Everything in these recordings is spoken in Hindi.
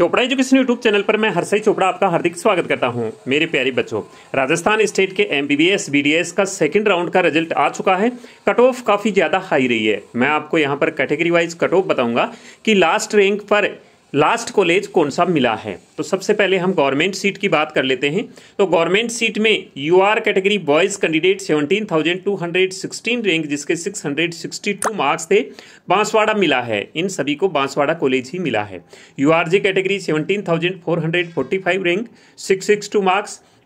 चोपड़ा एजुकेशन यूट्यूब चैनल पर मैं हरसई चोपड़ा आपका हार्दिक स्वागत करता हूं मेरे प्यारे बच्चों राजस्थान स्टेट के एम बी का सेकंड राउंड का रिजल्ट आ चुका है कट ऑफ काफ़ी ज़्यादा हाई रही है मैं आपको यहां पर कैटेगरी वाइज कट ऑफ बताऊंगा कि लास्ट रैंक पर लास्ट कॉलेज कौन सा मिला है तो सबसे पहले हम गवर्नमेंट सीट की बात कर लेते हैं तो गवर्नमेंट सीट में U R category boys candidate 17,216 thousand two hundred sixteen rank जिसके six hundred sixty two marks थे बांसवाड़ा मिला है इन सभी को बांसवाड़ा कॉलेज ही मिला है U R category seventeen thousand four hundred forty five rank six six two marks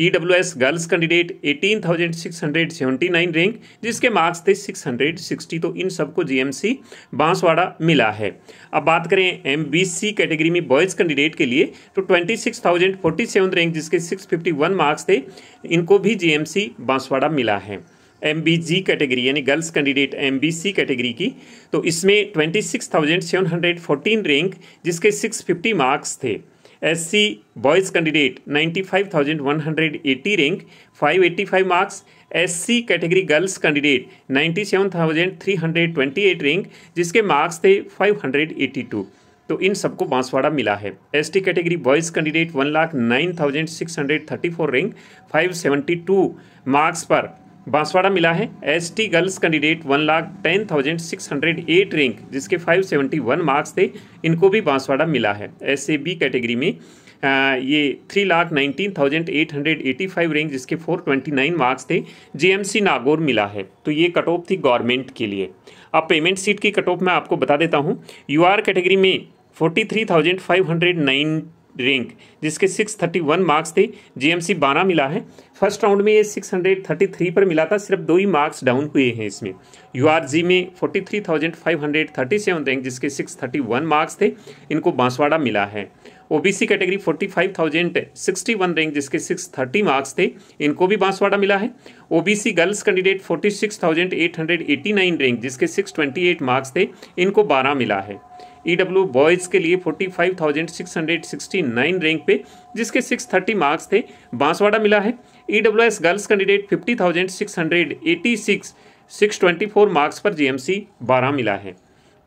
E W S girls candidate eighteen thousand six hundred seventy nine rank जिसके मार्क्स थे सिक्स हंड्रेड सिक्सटी तो इन सबको जी एम सी बांसवाड़ा मिला है अब बात करें एम बी सी कैटेगरी में बॉयज़ कैंडिडेट के लिए तो twenty six thousand forty seven rank जिसके सिक्स फिफ्टी वन मार्क्स थे इनको भी जी एम सी बांसवाड़ा मिला है एम बी जी कैटेगरी यानी girls candidate M B C category की तो इसमें twenty six thousand seven hundred fourteen rank जिसके सिक्स फिफ्टी मार्क्स थे C boys candidate 95,180 rank 585 marks C category girls candidate 97,328 rank जिसके मार्क्स थे 582 तो इन सबको बांसवाड़ा मिला है T category boys candidate one lakh nine thousand six hundred thirty four rank five seventy two marks पर बांसवाड़ा मिला है ST girls candidate one lakh ten thousand six hundred eight rank जिसके फाइव सेवेंटी वन मार्क्स थे इनको भी बांसवाड़ा मिला है एस ए बी कैटेगरी में आ, ये three lakh nineteen thousand eight hundred eighty five rank जिसके फोर ट्वेंटी नाइन मार्क्स थे जेएमसी नागौर मिला है तो ये कट ऑफ थी गवर्नमेंट के लिए अब पेमेंट सीट की कट ऑफ मैं आपको बता देता हूँ यू आर कैटेगरी में forty three thousand five hundred nine rank जिसके 631 मार्क्स थे जीएमसी 12 मिला है फर्स्ट राउंड में ये 633 पर मिला था सिर्फ दो ही मार्क्स डाउन हुए हैं इसमें यूआरजी में 43,537 रैंक जिसके 631 मार्क्स थे इनको बांसवाड़ा मिला है ओबीसी कैटेगरी 45,061 रैंक जिसके 630 मार्क्स थे इनको भी बांसवाड़ा मिला है ओबीसी गर्ल्स कैंडिडेट 46,889 रैंक जिसके 628 मार्क्स थे इनको 12 मिला है ई डब्ल्यू बॉयज़ के लिए 45,669 रैंक पे जिसके 630 मार्क्स थे बांसवाड़ा मिला है E S girls candidate 50,686 624 marks पर जीएमसी 12 मिला है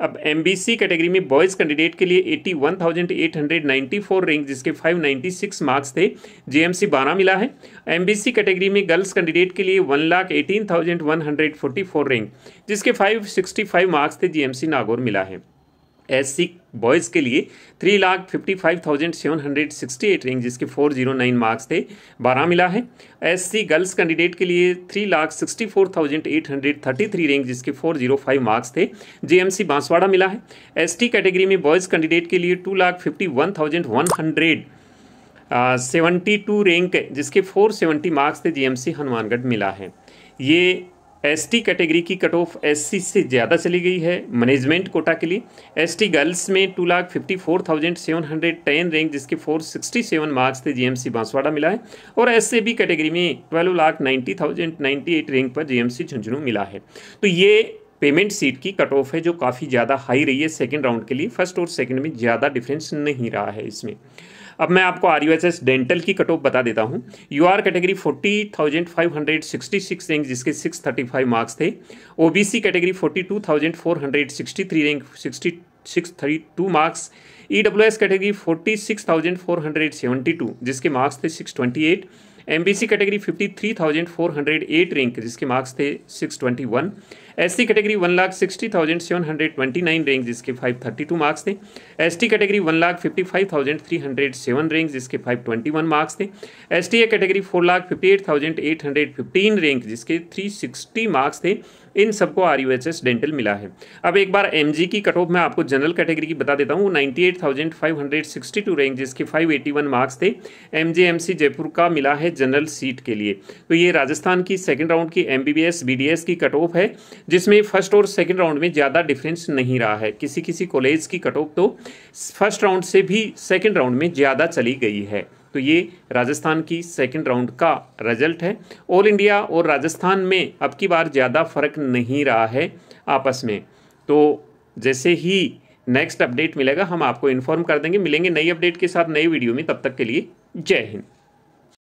अब एम कैटेगरी में बॉयज़ कैंडिडेट के लिए 81,894 रैंक जिसके 596 मार्क्स थे जीएमसी 12 मिला है एम कैटेगरी में गर्ल्स कैंडिडेट के लिए one lakh eighteen thousand one hundred forty four rank जिसके 565 मार्क्स थे जीएमसी नागौर मिला है एस सी बॉयज़ के लिए three lakh fifty five thousand seven hundred sixty eight rank जिसके फोर जीरो नाइन मार्क्स थे बारह मिला है एस सी गर्ल्स कैंडिडेट के लिए three lakh sixty four thousand eight hundred thirty three rank जिसके फोर जीरो फाइव मार्क्स थे जे एम सी बांसवाड़ा मिला है एस टी कैटेगरी में बॉयज़ कैंडिडेट के लिए two lakh fifty one thousand one hundred seventy two rank जिसके फोर सेवेंटी मार्क्स थे जीएमसी हनुमानगढ़ मिला है ये एसटी कैटेगरी की कट ऑफ सी से ज़्यादा चली गई है मैनेजमेंट कोटा के लिए एसटी गर्ल्स में two lakh fifty four thousand seven hundred ten rank जिसके फोर सिक्सटी सेवन मार्क्स थे जीएमसी बांसवाड़ा मिला है और एस से बी कैटेगरी में twelve lakh ninety thousand ninety eight rank पर जीएमसी झुंझुनू मिला है तो ये पेमेंट सीट की कट ऑफ है जो काफ़ी ज़्यादा हाई रही है सेकेंड राउंड के लिए फर्स्ट और सेकेंड में ज़्यादा डिफरेंस नहीं रहा है इसमें अब मैं आपको R U S S dental की कट ऑफ बता देता हूँ U R category forty thousand five hundred sixty six rank जिसके सिक्स थर्टी फाइव मार्क्स थे O B C category forty two thousand four hundred sixty three rank sixty six thirty two marks E W S category forty six thousand four hundred seventy two जिसके मार्क्स थे six twenty eight M B C category fifty three thousand four hundred eight rank जिसके मार्क्स थे six twenty one S C category one lakh sixty thousand seven hundred twenty nine range जिसके फाइव थर्टी टू मार्क्स थे S T category one lakh fifty five thousand three hundred seven rank जिसके फाइव ट्वेंटी वन मार्क्स थे S T A category four lakh fifty eight thousand eight hundred fifteen rank जिसके थ्री सिक्सटी मार्क्स थे इन सबको R U H S dental मिला है अब एक बार एम जी की कट ऑफ मैं आपको जनरल कैटेगरी की बता देता हूँ वो ninety eight thousand five hundred sixty two rank जिसके फाइव एटी वन मार्क्स थे M J M C Jaipur का मिला है जनरल सीट के लिए तो ये राजस्थान की सेकेंड राउंड की M B B S B D S की कट ऑफ है जिसमें फर्स्ट और सेकेंड राउंड में ज़्यादा डिफरेंस नहीं रहा है किसी किसी कॉलेज की कट ऑफ तो फर्स्ट राउंड से भी सेकेंड राउंड में ज़्यादा चली गई है तो ये राजस्थान की सेकंड राउंड का रिजल्ट है ऑल इंडिया और राजस्थान में अब की बार ज़्यादा फर्क नहीं रहा है आपस में तो जैसे ही नेक्स्ट अपडेट मिलेगा हम आपको इन्फॉर्म कर देंगे मिलेंगे नई अपडेट के साथ नई वीडियो में तब तक के लिए जय हिंद